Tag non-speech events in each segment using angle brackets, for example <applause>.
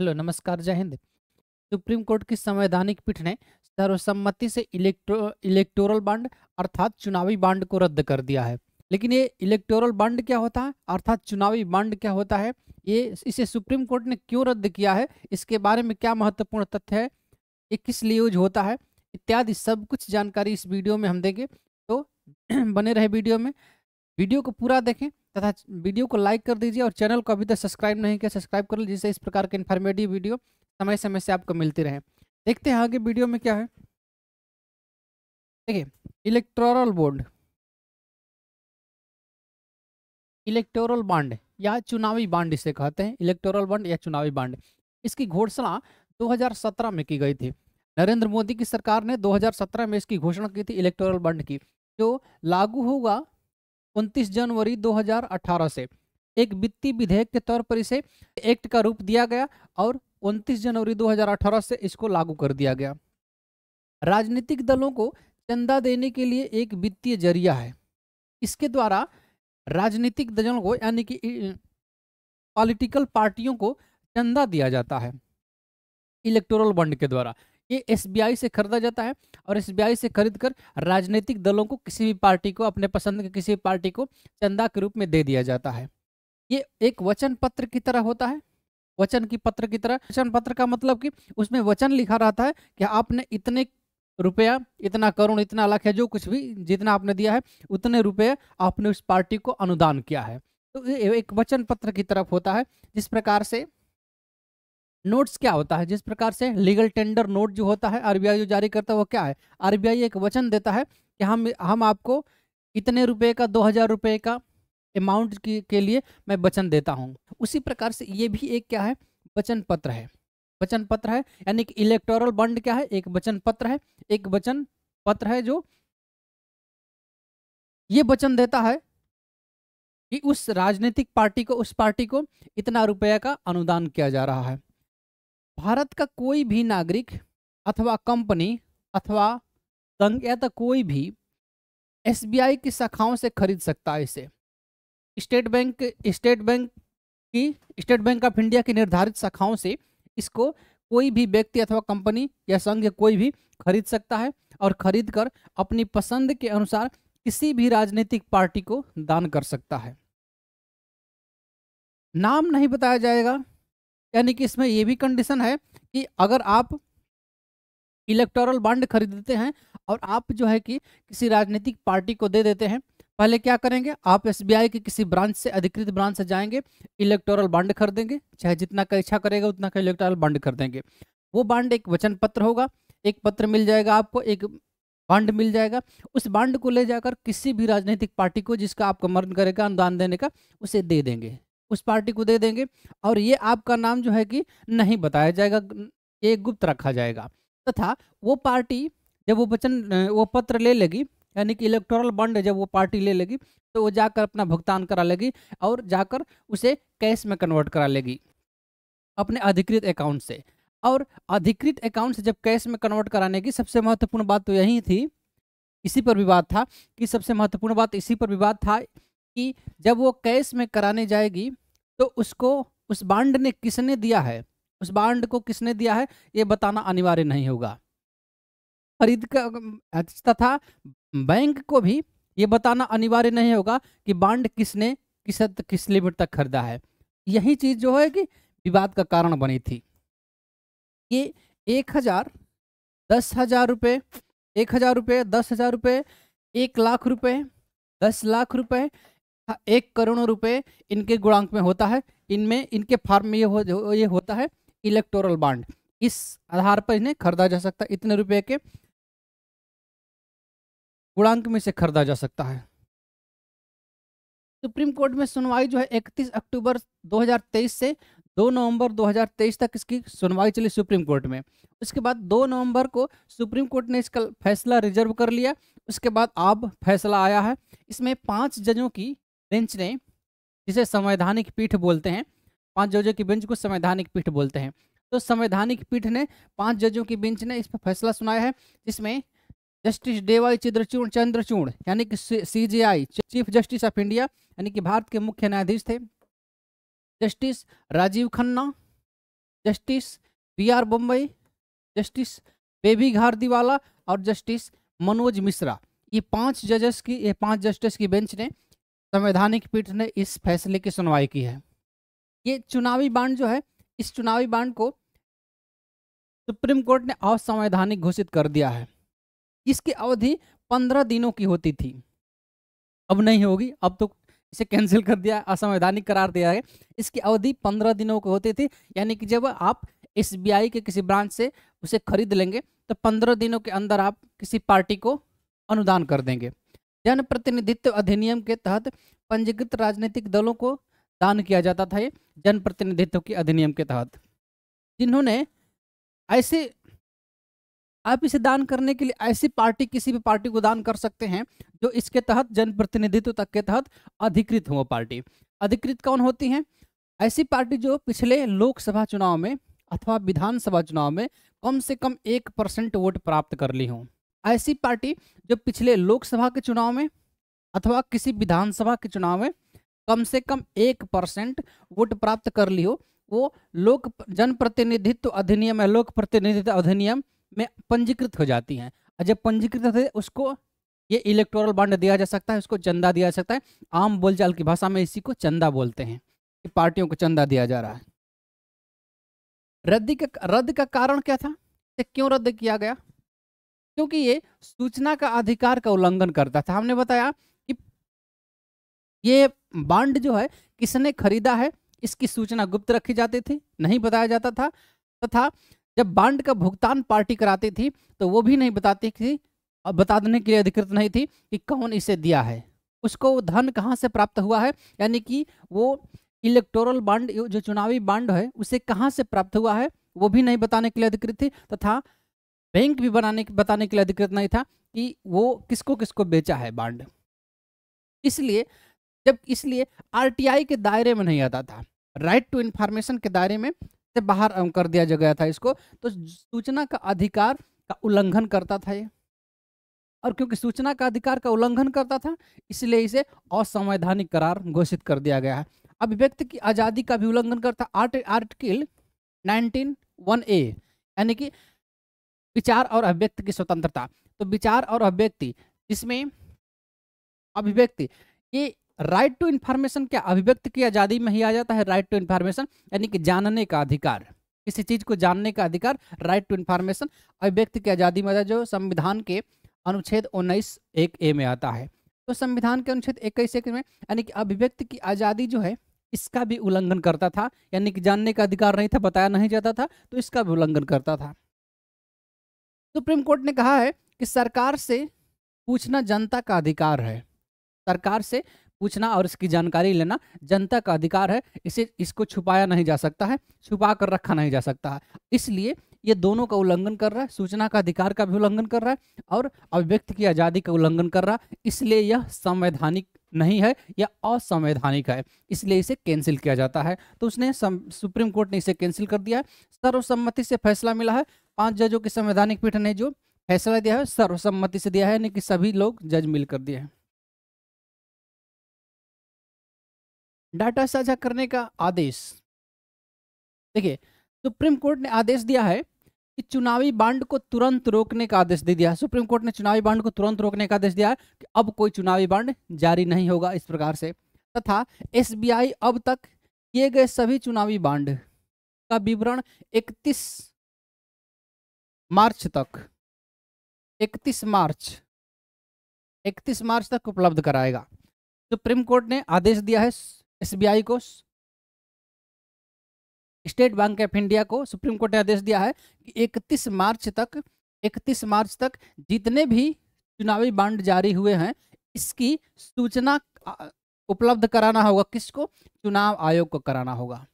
hello नमस्कार जय Hind supreme court की संवैधानिक पीठ ने सर्वसम्मति से इलेक्ट्रो इलेक्टोरल बांड अर्थात चुनावी बांड को रद्द कर दिया है लेकिन ये इलेक्टोरल बांड क्या होता है अर्थात चुनावी बांड क्या होता है ये इसे सुप्रीम कोर्ट ने क्यों रद्द किया है इसके बारे में क्या महत्वपूर्ण तथ्य है ये किस लिए यूज होता है इत्यादि सब कुछ जानकारी इस वीडियो में हम देंगे तो <clears throat> बने रहे वीडियो में वीडियो को पूरा देखें तथा वीडियो को लाइक कर दीजिए और चैनल को अभी तक सब्सक्राइब नहीं किया सब्सक्राइब कर लीजिए जिससे इस प्रकार के इन्फॉर्मेटिव वीडियो समय समय से आपको मिलती रहे देखते हैं आगे वीडियो में क्या है देखिए इलेक्ट्रोरल बोर्ड इलेक्टोरल बांड या चुनावी बांड इसे कहते हैं इलेक्टोरल बांड या चुनावी बांड इसकी घोषणा 2017 में की गई थी नरेंद्र मोदी की सरकार ने 2017 में इसकी घोषणा की थी इलेक्टोरल बांड की जो लागू होगा उनतीस जनवरी 2018 से एक वित्तीय विधेयक के तौर पर इसे एक्ट का रूप दिया गया और 29 जनवरी 2018 से इसको लागू कर दिया गया राजनीतिक दलों को चंदा देने के लिए एक वित्तीय जरिया है इसके द्वारा राजनीतिक दलों को यानी कि पॉलिटिकल पार्टियों को चंदा दिया जाता है इलेक्टोरल बंड के द्वारा ये एसबीआई से खरीदा जाता है और एसबीआई से खरीद कर राजनीतिक दलों को किसी भी पार्टी को अपने पसंद के किसी भी पार्टी को चंदा के रूप में दे दिया जाता है ये एक वचन पत्र की तरह होता है वचन की पत्र की तरह वचन पत्र का मतलब कि उसमें वचन लिखा रहता है कि आपने इतने रुपया इतना करोड़ इतना लाख है जो कुछ भी जितना आपने दिया है उतने रुपये आपने उस पार्टी को अनुदान किया है तो ये एक वचन पत्र की तरफ होता है जिस प्रकार से नोट्स क्या होता है जिस प्रकार से लीगल टेंडर नोट जो होता है आरबीआई जो जारी करता है वो क्या है आरबीआई एक वचन देता है कि हम हम आपको इतने रुपए का दो हज़ार रुपये का अमाउंट की के लिए मैं वचन देता हूँ उसी प्रकार से ये भी एक क्या है वचन पत्र है वचन पत्र है यानी कि इलेक्टोरल बंड क्या है एक वचन पत्र है एक वचन पत्र है जो ये वचन देता है कि उस राजनीतिक पार्टी को उस पार्टी को इतना रुपया का अनुदान किया जा रहा है भारत का कोई भी नागरिक अथवा कंपनी अथवा संघ या तो कोई भी एसबीआई की शाखाओं से खरीद सकता है इसे स्टेट बैंक स्टेट बैंक की स्टेट बैंक ऑफ इंडिया की निर्धारित शाखाओं से इसको कोई भी व्यक्ति अथवा कंपनी या संघ कोई भी खरीद सकता है और खरीद कर अपनी पसंद के अनुसार किसी भी राजनीतिक पार्टी को दान कर सकता है नाम नहीं बताया जाएगा यानी कि इसमें यह भी कंडीशन है कि अगर आप इलेक्टोरल बांड खरीदते हैं और आप जो है कि किसी राजनीतिक पार्टी को दे देते हैं पहले क्या करेंगे आप एसबीआई के किसी ब्रांच से अधिकृत ब्रांच से जाएंगे इलेक्टोरल बांड खरीदेंगे चाहे जितना का इच्छा करेगा उतना का इलेक्टोरल बांड खरीदेंगे वो बांड एक वचन पत्र होगा एक पत्र मिल जाएगा आपको एक बांड मिल जाएगा उस बांड को ले जाकर किसी भी राजनीतिक पार्टी को जिसका आपका मरण करेगा अनुदान देने का उसे दे देंगे उस पार्टी को दे देंगे और ये आपका नाम जो है कि नहीं बताया जाएगा ये गुप्त रखा जाएगा तथा वो पार्टी जब वो वचन वो पत्र ले लेगी यानी कि इलेक्ट्रल बॉन्ड जब वो पार्टी ले लेगी तो वो जाकर अपना भुगतान करा लेगी और जाकर उसे कैश में कन्वर्ट करा लेगी अपने अधिकृत अकाउंट से और अधिकृत अकाउंट से जब कैश में कन्वर्ट कराने की सबसे महत्वपूर्ण बात तो यही थी इसी पर विवाद था कि सबसे महत्वपूर्ण बात इसी पर विवाद था कि जब वो कैश में कराने जाएगी तो उसको उस बांड ने किसने दिया है उस बांड को किसने दिया है ये बताना अनिवार्य नहीं होगा खरीद का तथा बैंक को भी ये बताना अनिवार्य नहीं होगा कि बांड किसने किस किस लिमिट तक खरीदा है यही चीज जो है कि विवाद का कारण बनी थी ये एक हजार दस हजार रुपये एक हजार रुपये दस हजार रुपये एक लाख रुपये दस लाख रुपये हाँ, एक करोड़ों रुपए इनके गुणांक में होता है इनमें इनके फार्म में ये हो ये होता है इलेक्टोरल बांड इस आधार पर इन्हें खरीदा जा सकता है इतने रुपए के गुणांक में से खरीदा जा सकता है सुप्रीम कोर्ट में सुनवाई जो है 31 अक्टूबर 2023 से 2 नवंबर 2023 तक इसकी सुनवाई चली सुप्रीम कोर्ट में उसके बाद 2 नवंबर को सुप्रीम कोर्ट ने इसका फैसला रिजर्व कर लिया उसके बाद अब फैसला आया है इसमें पांच जजों की बेंच ने जिसे संवैधानिक पीठ बोलते हैं पांच जजों की बेंच को संवैधानिक पीठ बोलते हैं तो संवैधानिक पीठ ने पांच जजों की बेंच ने इस पर फैसला सुनाया है जिसमें जस्टिस डेवाई चंद्रचूड़ चंद्रचूड़ यानी कि C I chief justice of India यानी कि भारत के मुख्य न्यायाधीश थे justice Rajiv Khanna justice B R Bombay justice बेबी घारदीवाला और जस्टिस मनोज मिश्रा ये पांच जजेस की ये पांच जस्टिस की बेंच ने संवैधानिक पीठ ने इस फैसले की सुनवाई की है ये चुनावी बांड जो है इस चुनावी बांड को सुप्रीम कोर्ट ने असंवैधानिक घोषित कर दिया है इसकी अवधि पंद्रह दिनों की होती थी अब नहीं होगी अब तो इसे कैंसिल कर दिया असंवैधानिक करार दिया है इसकी अवधि पंद्रह दिनों की होती थी यानी कि जब आप एस के किसी ब्रांच से उसे खरीद लेंगे तो पंद्रह दिनों के अंदर आप किसी पार्टी को अनुदान कर देंगे जनप्रतिनिधित्व अधिनियम के तहत पंजीकृत राजनीतिक दलों को दान किया जाता था ये जनप्रतिनिधित्व के अधिनियम के तहत जिन्होंने ऐसे आप इसे दान करने के लिए ऐसी पार्टी किसी भी पार्टी को दान कर सकते हैं जो इसके तहत जनप्रतिनिधित्व तक के तहत अधिकृत हो पार्टी अधिकृत कौन होती है ऐसी पार्टी जो पिछले लोकसभा चुनाव में अथवा विधानसभा चुनाव में कम से कम एक परसेंट वोट प्राप्त कर ली हों ऐसी पार्टी जो पिछले लोकसभा के चुनाव में अथवा किसी विधानसभा के चुनाव में कम से कम एक परसेंट वोट प्राप्त कर ली हो वो लोक जनप्रतिनिधित्व अधिनियम या लोक प्रतिनिधित्व अधिनियम में पंजीकृत हो जाती हैं और जब पंजीकृत होते उसको ये इलेक्टोरल बांड दिया जा सकता है उसको चंदा दिया जा सकता है आम बोलचाल की भाषा में इसी को चंदा बोलते हैं कि पार्टियों को चंदा दिया जा रहा है रद्दी का रद्द का कारण क्या था क्यों रद्द किया गया क्योंकि ये सूचना का अधिकार का उल्लंघन करता था हमने बताया कि ये बांड जो है किसने खरीदा है इसकी सूचना गुप्त रखी जाती थी नहीं बताया जाता था तथा जब बांड का भुगतान पार्टी कराती थी तो वो भी नहीं बताती थी और बता देने के लिए अधिकृत नहीं थी कि कौन इसे दिया है उसको धन कहाँ से प्राप्त हुआ है यानी कि वो इलेक्टोरल बांड जो चुनावी बांड है उसे कहाँ से प्राप्त हुआ है वो भी नहीं बताने के लिए अधिकृत थी तथा बैंक भी बनाने बताने के लिए अधिकृत नहीं था कि वो किसको किसको बेचा है बांड इसलिए जब इसलिए आरटीआई के दायरे में नहीं आता था राइट टू इंफॉर्मेशन के दायरे में से बाहर कर दिया गया था इसको तो सूचना का अधिकार का उल्लंघन करता था ये और क्योंकि सूचना का अधिकार का उल्लंघन करता था इसलिए इसे असंवैधानिक करार घोषित कर दिया गया है अभिव्यक्ति की आज़ादी का भी उल्लंघन करता art article nineteen one A यानी कि विचार और अभिव्यक्ति की स्वतंत्रता तो विचार और अभिव्यक्ति इसमें अभिव्यक्ति ये राइट टू इन्फॉर्मेशन क्या अभिव्यक्ति की आज़ादी में ही आ जाता है राइट टू इन्फॉर्मेशन यानी कि जानने का अधिकार किसी चीज़ को जानने का अधिकार राइट टू इन्फॉर्मेशन अभिव्यक्ति की आज़ादी में आता है जो संविधान के अनुच्छेद उन्नीस एक ए में आता है तो संविधान के अनुच्छेद इक्कीस एक में यानी कि अभिव्यक्ति की आज़ादी जो है इसका भी उल्लंघन करता था यानी कि जानने का अधिकार नहीं था बताया नहीं जाता था तो इसका भी उल्लंघन करता था सुप्रीम कोर्ट ने कहा है कि सरकार से पूछना जनता का अधिकार है सरकार से पूछना और इसकी जानकारी लेना जनता का अधिकार है इसे इसको छुपाया नहीं जा सकता है छुपा कर रखा नहीं जा सकता है इसलिए ये दोनों का उल्लंघन कर रहा है सूचना का अधिकार का भी उल्लंघन कर रहा है और अभिव्यक्ति की आज़ादी का उल्लंघन कर रहा है इसलिए यह संवैधानिक नहीं है यह असंवैधानिक है इसलिए इसे कैंसिल किया जाता है तो उसने सुप्रीम कोर्ट ने इसे कैंसिल कर दिया है सर्वसम्मति से फैसला मिला है पांच जजों की संवैधानिक पीठ ने जो फैसला दिया है सर्वसम्मति से दिया है यानी कि सभी लोग जज मिलकर दिए हैं डाटा साझा करने का आदेश देखिए सुप्रीम कोर्ट ने आदेश दिया है कि चुनावी बांड को तुरंत रोकने का आदेश दे दिया सुप्रीम कोर्ट ने चुनावी बांड को तुरंत रोकने का आदेश दिया है कि अब कोई चुनावी बांड जारी नहीं होगा इस प्रकार से तथा एसबीआई अब तक किए गए सभी चुनावी बांड का विवरण मार्च तक 31 मार्च 31 मार्च तक उपलब्ध कराएगा सुप्रीम कोर्ट ने आदेश दिया है एसबीआई को स्टेट बैंक ऑफ इंडिया को सुप्रीम कोर्ट ने आदेश दिया है कि 31 मार्च तक 31 मार्च तक जितने भी चुनावी बांड जारी हुए हैं इसकी सूचना उपलब्ध कराना होगा किसको चुनाव आयोग को कराना होगा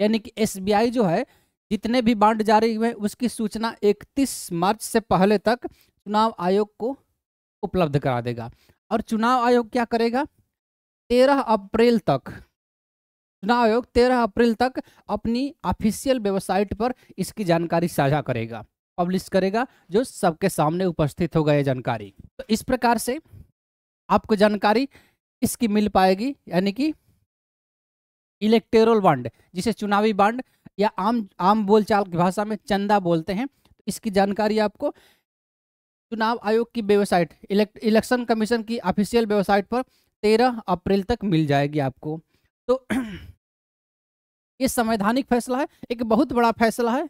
यानी कि एसबीआई जो है जितने भी बांड जारी हुए उसकी सूचना 31 मार्च से पहले तक चुनाव आयोग को उपलब्ध करा देगा और चुनाव आयोग क्या करेगा तेरह अप्रैल तक चुनाव आयोग तेरह अप्रैल तक अपनी ऑफिशियल वेबसाइट पर इसकी जानकारी साझा करेगा पब्लिश करेगा जो सबके सामने उपस्थित हो गए जानकारी तो इस प्रकार से आपको जानकारी इसकी मिल पाएगी यानी कि इलेक्टेरल बांड जिसे चुनावी बांड या आम आम बोलचाल की भाषा में चंदा बोलते हैं तो इसकी जानकारी आपको चुनाव आयोग की वेबसाइट इलेक्शन कमीशन की ऑफिशियल वेबसाइट पर तेरह अप्रैल तक मिल जाएगी आपको तो <clears throat> ये संवैधानिक फैसला है एक बहुत बड़ा फैसला है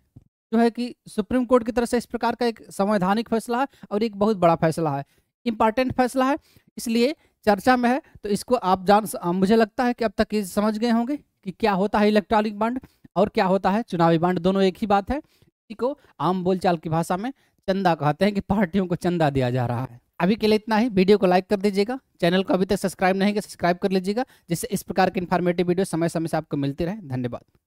जो है कि सुप्रीम कोर्ट की तरफ से इस प्रकार का एक संवैधानिक फैसला है और एक बहुत बड़ा फैसला है इम्पॉर्टेंट फैसला है इसलिए चर्चा में है तो इसको आप जान मुझे लगता है कि अब तक ये समझ गए होंगे कि क्या होता है इलेक्ट्रॉनिक बांड और क्या होता है चुनावी बांड दोनों एक ही बात है इसी को आम बोलचाल की भाषा में चंदा कहते हैं कि पार्टियों को चंदा दिया जा रहा है अभी के लिए इतना ही वीडियो को लाइक कर दीजिएगा चैनल को अभी तक सब्सक्राइब नहीं किया सब्सक्राइब कर लीजिएगा जिससे इस प्रकार की इन्फॉर्मेटिव वीडियो समय समय से आपको मिलती रहे धन्यवाद